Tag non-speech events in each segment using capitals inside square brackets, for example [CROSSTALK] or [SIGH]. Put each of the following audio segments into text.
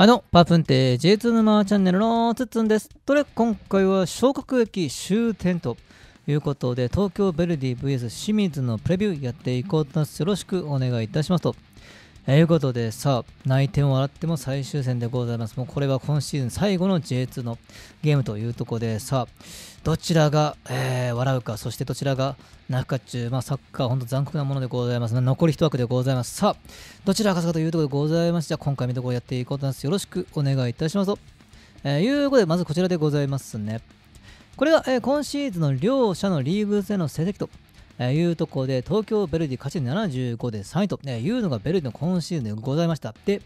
あの、パープンテ J2 沼チャンネルのつっつんです。とで、今回は昇格駅終点ということで、東京ヴェルディ VS 清水のプレビューやっていこうと思います。よろしくお願いいたしますと。えー、いうことでさあ内定を洗っても最終戦でございますもうこれは今シーズン最後の J2 のゲームというとこでさあどちらが、えー、笑うかそしてどちらが泣くか中、まあ、サッカー本当残酷なものでございます、残り1枠でございますさあどちらが勝つかというところでございましじゃあ今回見どころやっていこうと思いますよろしくお願いいたしますと、えー、いうことでまずこちらでございますねこれが、えー、今シーズンの両者のリーグ戦の成績というところで、東京ベルディ勝ち75で3位と、いうのがベルディの今シーズンでございました。で、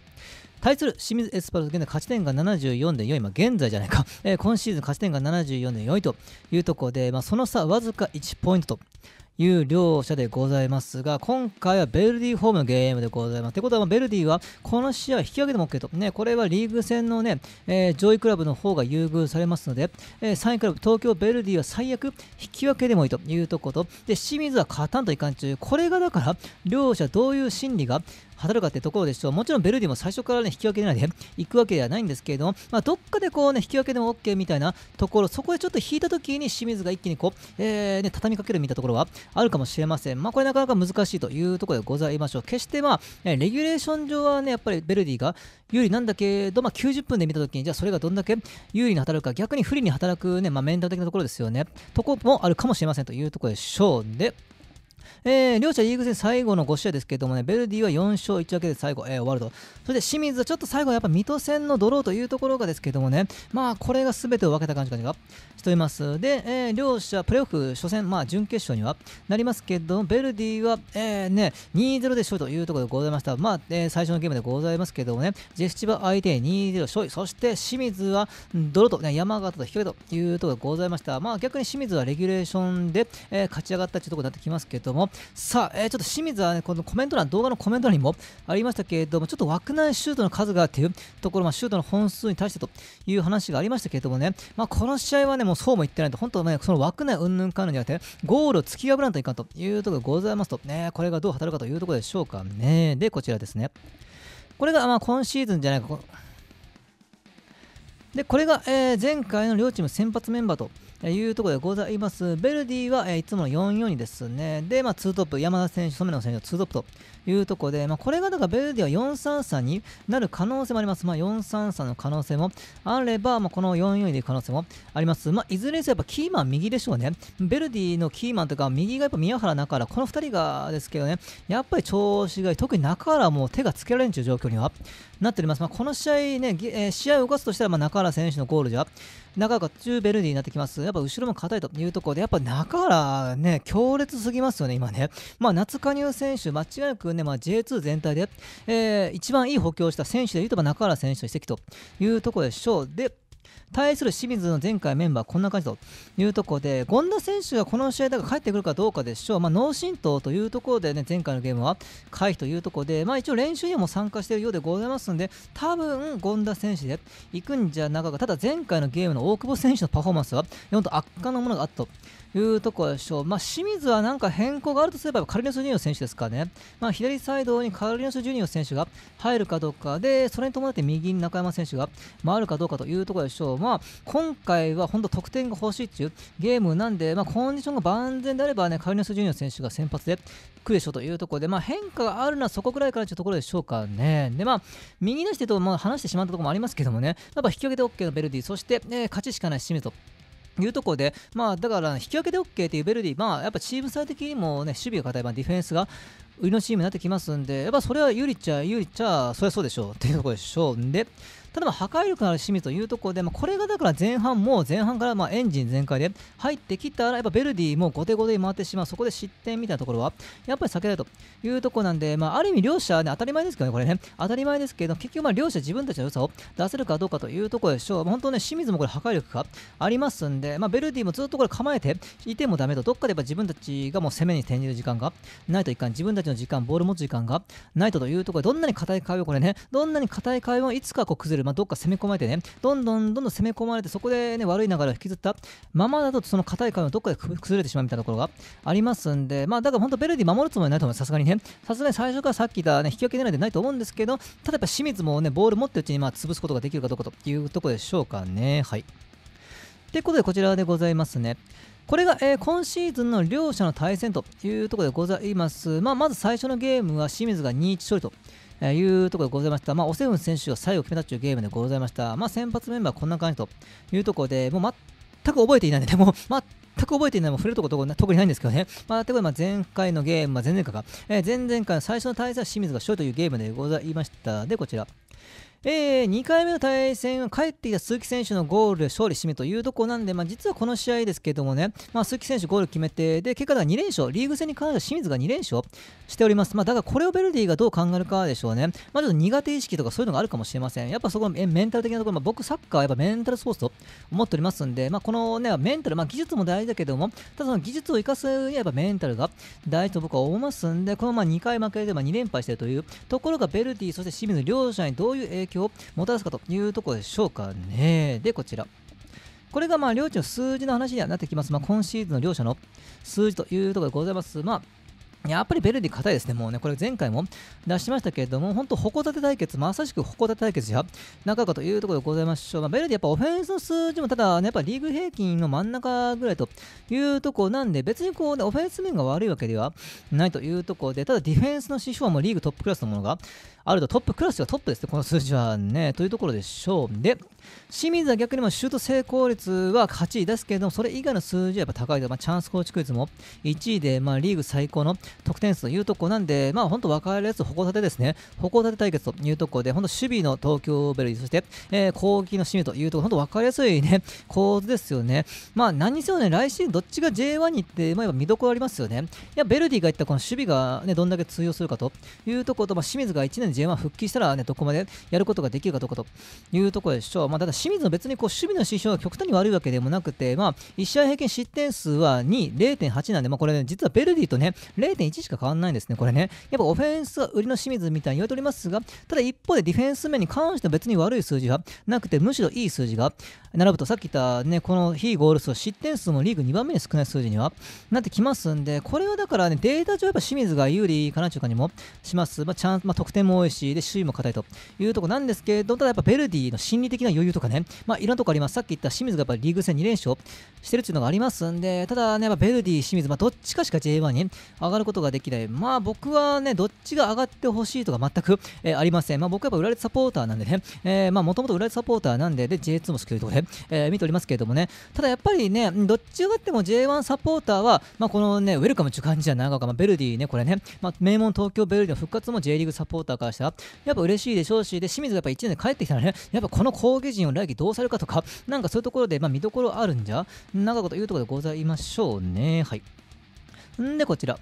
対する清水エスパルス現在勝ち点が74で4位、まあ、現在じゃないか、[LAUGHS] えー、今シーズン勝ち点が74で4位というところで、まあ、その差わずか1ポイントという両者でございますが、今回はベルディホームのゲームでございます。ってことは、ベルディはこの試合は引き分けでも OK と。ね、これはリーグ戦のね、えー、上位クラブの方が優遇されますので、えー、3位クラブ、東京ベルディは最悪引き分けでもいいというとこと、で、清水は勝たんといかん中、これがだから、両者どういう心理が働くかってところでしょう。もちろんベルディも最初からね、引き分けないで行くわけではないんですけれども、まあ、どっかでこうね、引き分けでも OK みたいなところ、そこでちょっと引いた時に清水が一気にこう、えー、ね、畳みかけるみたいなところは、あるかもしれません。まあ、これなかなか難しいというところでございましょう。決して、まあ、レギュレーション上はね、やっぱりヴェルディが有利なんだけど、まあ、90分で見たときに、じゃあそれがどんだけ有利に働くか、逆に不利に働くね、まあ、メンタル的なところですよね。とこもあるかもしれませんというところでしょう。で、えー、両者リーグ戦最後の5試合ですけどもね、ベルディは4勝1分けで最後、えー、終わると。そして清水はちょっと最後やっぱ水戸戦のドローというところがですけどもね、まあこれが全てを分けた感じがしております。で、えー、両者プレーオフ初戦、まあ準決勝にはなりますけども、ベルディは、えー、ね、2-0で勝利というところでございました。まあ、えー、最初のゲームでございますけどもね、ジェスチバ相手に2-0勝利、そして清水はドローと、ね、山形と引き分けというところでございました。まあ逆に清水はレギュレーションで、えー、勝ち上がったというところになってきますけど、ども、さあ、えー、ちょっと清水はね、このコメント欄、動画のコメント欄にもありましたけれども、ちょっと枠内シュートの数がっていうところ、まあ、シュートの本数に対してという話がありましたけれどもね、まあ、この試合はね、もうそうも言ってないと、本当ね、その枠内うんぬんかんぬんじゃなくて、ゴールを突き破らないといかんというところがございますと、ね、これがどう働くかというところでしょうかね。で、こちらですね。これが、まあ、今シーズンじゃないか、で、これが、えー、前回の両チーム先発メンバーというところでございます。ベルディは、いつもの4-4ですね。で、まあ、2トップ、山田選手、染野選手の2トップというところで、まあ、これがだからベルディは4-3-3になる可能性もあります。まあ、4-3-3の可能性もあれば、まあ、この4-4でいく可能性もあります。まあ、いずれにせよ、やっぱキーマン右でしょうね。ベルディのキーマンというか、右がやっぱ宮原、中原、この2人がですけどね、やっぱり調子がいい。特に中原も手がつけられんという状況にはなっております。まあ、この試合ね、えー、試合を動かすとしたら、まあ、中原選手のゴールじゃ中が中ベルディになってきます。やっぱ後ろも硬いというところで、やっぱ中原ね、強烈すぎますよね、今ね。まあ、夏加入選手、間違いなくね、まあ、J2 全体で、えー、一番いい補強した選手でいうと、中原選手の移籍というところでしょう。で、対する清水の前回メンバーこんな感じというところで権田選手がこの試合だから帰ってくるかどうかでしょう、まあ、脳震盪というところで、ね、前回のゲームは回避というところで、まあ、一応練習にも参加しているようでございますので多分権田選手で行くんじゃなかったただ前回のゲームの大久保選手のパフォーマンスは本当悪化のものがあったと。いうところでしょう、まあ、清水はなんか変更があるとすればカルネス・ジュニオ選手ですかね、まあ、左サイドにカルネス・ジュニオ選手が入るかどうかでそれに伴って右に中山選手が回るかどうかというところでしょう、まあ、今回は本当得点が欲しいというゲームなんで、まあ、コンディションが万全であれば、ね、カルネス・ジュニオ選手が先発で来るでしょうというところで、まあ、変化があるのはそこくらいからというところでしょうかね。で、まあ、右のしと、まあ、話してしまったところもありますけどもね、やっぱ引き分けて OK のベルディ、そして、え勝ちしかない清水というところで、まあ、だから引き分けで OK っていうベルディ、まあ、やっぱチーム差的にも、ね、守備が硬い、ディフェンスが、売りのチームになってきますんで、やっぱそれは有利っちゃ有利っちゃ、そりゃそうでしょうっていうところでしょうんで、ただま破壊力のある清水というところで、まあ、これがだから前半も前半からまエンジン全開で入ってきたらやっぱベルディも後手後手に回ってしまうそこで失点みたいなところはやっぱり避けたいというところなんで、まあ、ある意味両者、ね、当たり前ですけどねこれね当たり前ですけど結局ま両者自分たちの良さを出せるかどうかというところでしょう、まあ、本当ね清水もこれ破壊力がありますんで、まベルディもずっとこれ構えていてもダメとどっかでやっぱ自分たちがもう攻めに転じる時間がないといかん自分たちのの時間、ボール持つ時間がないとというところで、どんなに硬い壁をこれね、どんなに硬い壁をいつかこう崩れる、まあ、どっか攻め込まれてね、どんどんどんどん攻め込まれて、そこでね、悪い流れを引きずったままだと、その硬い壁をどっかで崩れてしまうみたいなところがありますんで、まあ、だから本当、ベルディ守るつもりないと思います、さすがにね。さすがに最初からさっき言ったね、引き分け狙いでないと思うんですけど、ただやっぱ清水もね、ボール持ってるうちに、まあ、潰すことができるかどうかというところでしょうかね。はい。ってことで、こちらでございますね。これが、えー、今シーズンの両者の対戦というところでございます。まあ、まず最初のゲームは清水が2-1勝利と。えいうところでございました。まあ、オセウン選手が最後決めたというゲームでございました。まあ、先発メンバーこんな感じというところで、もう全く覚えていないので、もう全く覚えていない、もう触れるところ特にないんですけどね。まあ、ということで、前回のゲーム、まあ、前々回か、えー、前々回の最初の対戦は清水が勝利というゲームでございました。で、こちら。えー、2回目の対戦は帰ってきた鈴木選手のゴールで勝利締めというところなんで、まあ、実はこの試合ですけどもね、まあ、鈴木選手ゴール決めて、で、結果が2連勝、リーグ戦に関しては清水が2連勝しております。まあ、だからこれをベルディがどう考えるかでしょうね。まあ、ちょっと苦手意識とかそういうのがあるかもしれません。やっぱそこのメンタル的なところ、まあ、僕サッカーはやっぱメンタルスポーツと思っておりますんで、まあ、このね、メンタル、まあ、技術も大事だけども、ただその技術を生かすにはやっぱメンタルが大事と僕は思いますんで、このまあ2回負けで2連敗してるというところがベルディ、そして清水両者にどういう影響響をもたらすかというところでしょうかね。で、こちら。これがまあ両ーの数字の話にはなってきます。まあ、今シーズンの両者の数字というところでございます。まあやっぱりベルディ硬いですね。もうね、これ前回も出しましたけれども、本当、矛て対決、まさしく矛て対決じゃなかったというところでございましょう。まあ、ベルディやっぱオフェンスの数字も、ただ、ね、やっぱリーグ平均の真ん中ぐらいというところなんで、別にこうね、オフェンス面が悪いわけではないというところで、ただディフェンスの指標はもうリーグトップクラスのものがあるとトップクラスがトップですね、この数字はね。というところでしょう。で、清水は逆にもシュート成功率は8位ですけれども、それ以外の数字はやっぱ高いと、まあ、チャンス構築率も1位で、まあ、リーグ最高の得点数というとこなんで、まあ、本当分かりやすい矛盾ですね、矛盾対決というところで、本当守備の東京ベルギー、そして、えー、攻撃の清水というところ、本当分かりやすいね、構図ですよね。まあ、何にせよね、来シーズンどっちが J1 に行って、まあ、見どころありますよね。いや、ベルディが言ったこの守備がね、どんだけ通用するかというところと、まあ、清水が1年人は復帰したら、ね、どこまでやることができるかどうかというところでしょう、まあ、ただ清水の別にこう守備の指標は極端に悪いわけでもなくて、まあ、1試合平均失点数は2、0.8なんで、まあ、これ、ね、実はベルディとね0.1しか変わらないんですね、これね。やっぱオフェンスは売りの清水みたいに言われておりますが、ただ一方でディフェンス面に関しては別に悪い数字はなくて、むしろいい数字が並ぶと、さっき言ったね、この非ゴール数、失点数もリーグ2番目に少ない数字にはなってきますんで、これはだからね、データ上やっぱ清水が有利かなという感じもします。まあ、チャンまあ、得点も多いし、で、首位も硬いというとこなんですけれど、ただやっぱベルディの心理的な余裕とかね、まあ、いろんなとこあります。さっき言った清水がやっぱリーグ戦2連勝してるっていうのがありますんで、ただね、やっぱベルディ、清水、まあ、どっちかしか J1 に上がることができない。まあ、僕はね、どっちが上がってほしいとか全く、えー、ありません。まあ、僕はやっぱ浦和レッサポーターなんでね、えー、まあ、もともと浦和レッサポーターなんで、で、J2 も好きというところで、えー、見ておりますけれどもね、ただやっぱりね、どっち上がっても J1 サポーターは、まあ、このね、ウェルカムっていう感じじゃ長岡、まあ、ベルディね、これね、まあ、名門東京ベルディの復活も J リーグサポーターからしたやっぱ嬉しいでしょうしで清水がやっぱ1年で帰ってきたらね [LAUGHS] やっぱこの攻撃陣を来季どうされるかとか [LAUGHS] なんかそういうところでまあ見どころあるんじゃ長いこと言うところでございましょうねはいんでこちら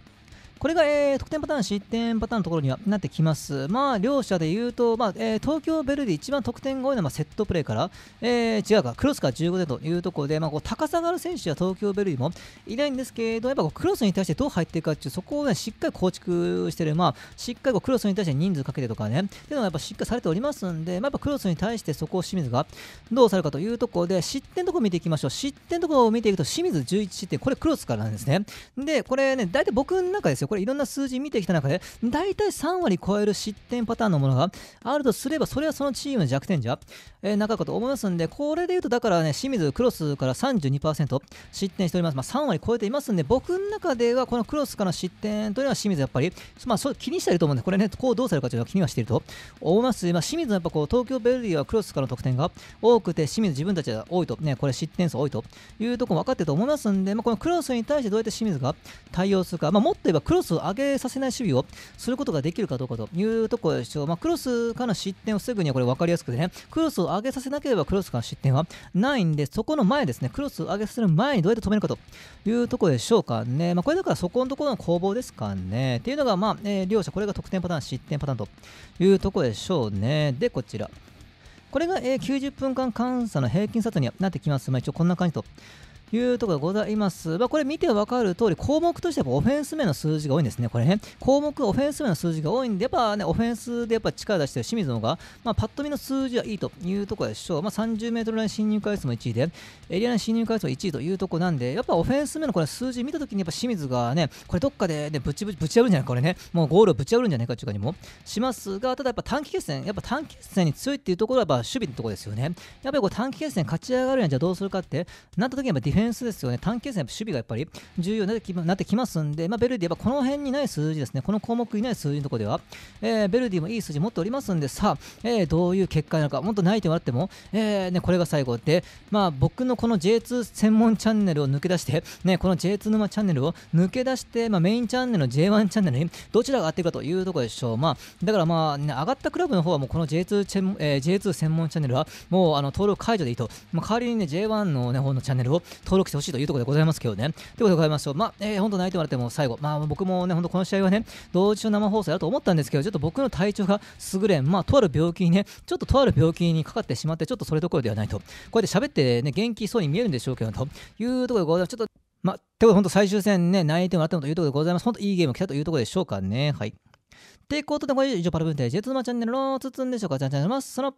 これが、えー、得点パターン、失点パターンのところにはなってきます。まあ、両者で言うと、まあえー、東京ベルディ、一番得点が多いのは、まあ、セットプレーから、えー、違うか、クロスから15点というところで、まあ、こう高さがある選手は東京ベルディもいないんですけど、やっぱこうクロスに対してどう入っていくかっていう、そこを、ね、しっかり構築してる、まあ、しっかりこうクロスに対して人数かけてとかね、っていうのがやっぱしっかりされておりますんで、まあ、やっぱクロスに対してそこを清水がどうされるかというところで、失点のところ見ていきましょう。失点のところを見ていくと、清水11失点、これクロスからなんですね。で、これね、大体僕の中ですよ。これいろんな数字見てきた中で、大体3割超える失点パターンのものがあるとすれば、それはそのチームの弱点じゃ、えー、なかったと思いますんで、これで言うと、だからね、清水クロスから32%失点しております。まあ、3割超えていますんで、僕の中ではこのクロスからの失点というのは清水やっぱり、まあ、そ気にしてると思うんで、これね、こうどうされるかというのは気にはしていると思います。まあ、清水のやっぱこう、東京ベルディはクロスからの得点が多くて、清水自分たちが多いと、ね、これ失点数多いというところも分かってると思いますんで、まあ、このクロスに対してどうやって清水が対応するか、まあ、もっと言えばクロスロスを上げさせない守備をすることができるかどうかというところでしょう、まあ、クロスから失点を防ぐにはこれ分かりやすくてね、クロスを上げさせなければクロスから失点はないんで、そこの前ですね、クロスを上げさせる前にどうやって止めるかというところでしょうかね、まあ、これだからそこのところの攻防ですかね。っていうのが、まあ、えー、両者、これが得点パターン、失点パターンというところでしょうね。で、こちら。これが、えー、90分間監査の平均差とになってきます。まあ、一応こんな感じというところでございます。まあ、これ見てわかる通り、項目としてはオフェンス面の数字が多いんですね。これね、項目、オフェンス面の数字が多いんで、やっぱね、オフェンスでやっぱ力出してる清水の方が、まあ、パッと見の数字はいいというところでしょう。まあ、30メートルライン侵入回数も1位で、エリアの侵入回数も1位というところなんで、やっぱオフェンス面のこれ数字見たときに、やっぱ清水がね、これどっかで、ね、ぶちぶち破るんじゃないか、これね、もうゴールをぶち破るんじゃないかというかにもしますが、ただやっぱ短期決戦、やっぱ短期決戦に強いっていうところは、守備のところですよね。やっぱりこう短期決戦勝ち上がるにはじゃあどうするかってなったときに、やっぱディフェン点数ですよね、短期決戦、守備がやっぱり重要になってきますんで、まあ、ベルディはこの辺にない数字ですね、この項目にない数字のところでは、えー、ベルディもいい数字持っておりますんで、さあ、えー、どういう結果なのか、もっと泣いてもらっても、えーね、これが最後で、まあ、僕のこの J2 専門チャンネルを抜け出して、ね、この J2 沼チャンネルを抜け出して、まあ、メインチャンネルの J1 チャンネルにどちらが合ってるかというところでしょう、まあ、だからまあ、ね、上がったクラブの方はもうこの J2, チェ、えー、J2 専門チャンネルはもうあの登録解除でいいと、まあ、代わりにね J1 の、ね、方のチャンネルを登録してほしいというところでございますけどね。ということでございましょう。まあ、えー、本当泣いてもらっても最後、まあ僕もね、本当この試合はね、同時の生放送だと思ったんですけど、ちょっと僕の体調が優れん、まあ、とある病気にね、ちょっととある病気にかかってしまって、ちょっとそれどころではないと。こうやって喋ってね、元気そうに見えるんでしょうけど、というところでございます。ちょっと、まあ、ということで、本当最終戦ね、泣いてもらってもというところでございます。本当いいゲーム来たというところでしょうかね。はい。ってことで、これ以上パラブンテージ、ツーマチャンネルのつつんでしょうか。チゃんネゃんます。その。